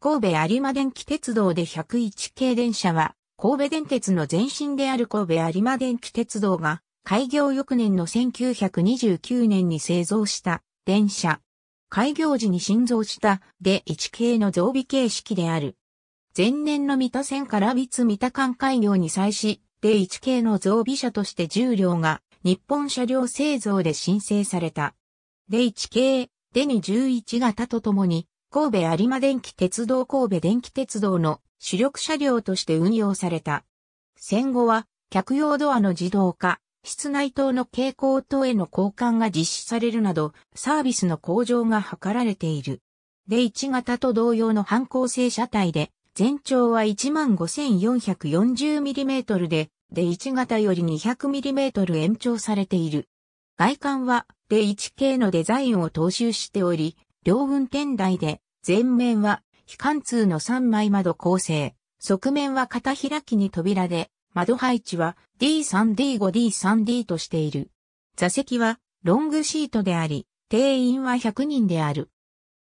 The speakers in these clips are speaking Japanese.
神戸有馬電気鉄道で101系電車は、神戸電鉄の前身である神戸有馬電気鉄道が、開業翌年の1929年に製造した電車。開業時に新造したで1系の増備形式である。前年の三田線から三津三田間開業に際し、で1系の増備車として重量が日本車両製造で申請された。で1系、でに11型とともに神戸有馬電気鉄道神戸電気鉄道の主力車両として運用された。戦後は、客用ドアの自動化、室内灯の蛍光灯への交換が実施されるなど、サービスの向上が図られている。で1型と同様の反抗性車体で、全長は 15,440mm で、で1型より 200mm 延長されている。外観は、で1系のデザインを踏襲しており、両運転台で前面は非貫通の3枚窓構成。側面は片開きに扉で、窓配置は D3D5D3D としている。座席はロングシートであり、定員は100人である。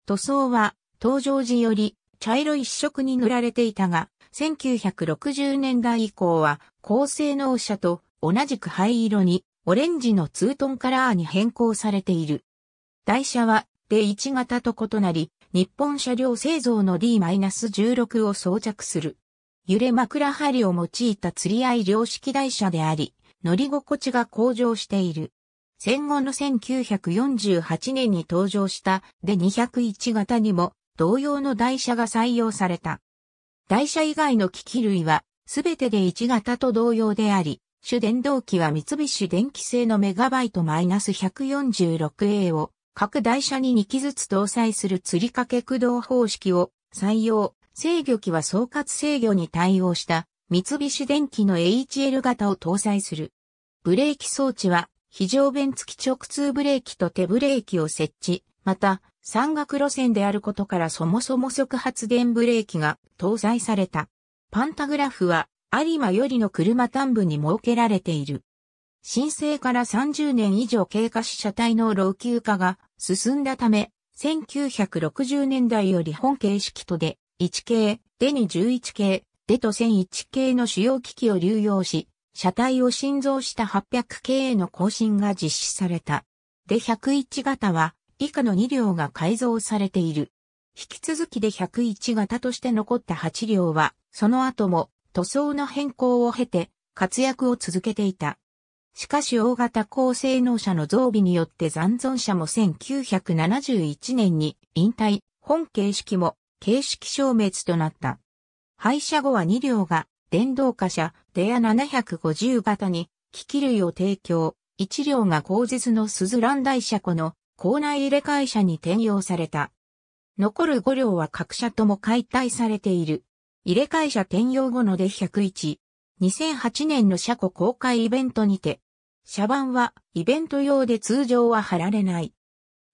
塗装は登場時より茶色一色に塗られていたが、1960年代以降は高性能車と同じく灰色にオレンジのツートンカラーに変更されている。台車は、で1型と異なり、日本車両製造の D-16 を装着する。揺れ枕針を用いた釣り合い両式台車であり、乗り心地が向上している。戦後の1948年に登場したで201型にも同様の台車が採用された。台車以外の機器類は全てで1型と同様であり、主電動機は三菱電機製のメガバイト -146A を各台車に2機ずつ搭載する吊り掛け駆動方式を採用。制御機は総括制御に対応した三菱電機の HL 型を搭載する。ブレーキ装置は非常弁付き直通ブレーキと手ブレーキを設置。また、山岳路線であることからそもそも速発電ブレーキが搭載された。パンタグラフは有馬よりの車端部に設けられている。申請から30年以上経過し車体の老朽化が進んだため、1960年代より本形式とで、1系、デに11系、デと1001系の主要機器を流用し、車体を新造した800系への更新が実施された。で101型は以下の2両が改造されている。引き続きで101型として残った8両は、その後も塗装の変更を経て活躍を続けていた。しかし大型高性能車の増備によって残存車も1971年に引退、本形式も形式消滅となった。廃車後は2両が電動化車デア750型に機器類を提供、1両が後日の鈴蘭大車庫の校内入れ替え車に転用された。残る5両は各社とも解体されている。入れ替え車転用後ので101、2008年の車庫公開イベントにて、車番はイベント用で通常は貼られない。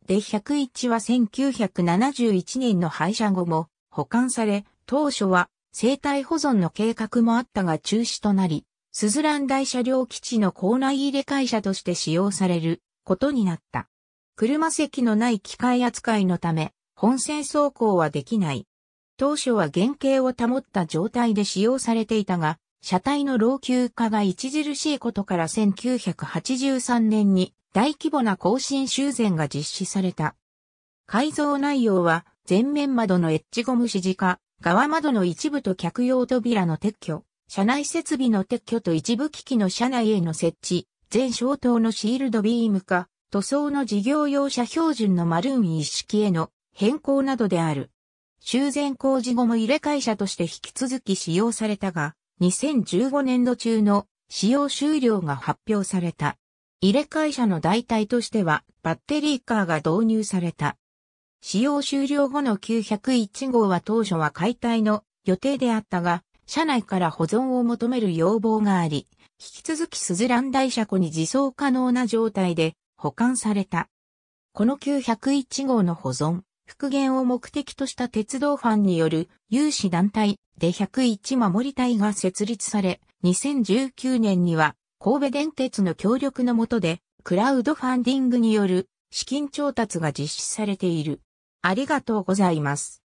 で101は1971年の廃車後も保管され、当初は生体保存の計画もあったが中止となり、スズラン大車両基地の校内入れ会社として使用されることになった。車席のない機械扱いのため、本線走行はできない。当初は原型を保った状態で使用されていたが、車体の老朽化が著しいことから1983年に大規模な更新修繕が実施された。改造内容は前面窓のエッジゴム指示化、側窓の一部と客用扉の撤去、車内設備の撤去と一部機器の車内への設置、全消灯のシールドビーム化、塗装の事業用車標準のマルーン一式への変更などである。修繕工事後も入れ替え車として引き続き使用されたが、2015年度中の使用終了が発表された。入れ替え車の代替としてはバッテリーカーが導入された。使用終了後の901号は当初は解体の予定であったが、車内から保存を求める要望があり、引き続きスズラン台車庫に自走可能な状態で保管された。この901号の保存、復元を目的とした鉄道ファンによる有志団体で101守り隊が設立され、2019年には神戸電鉄の協力のもとでクラウドファンディングによる資金調達が実施されている。ありがとうございます。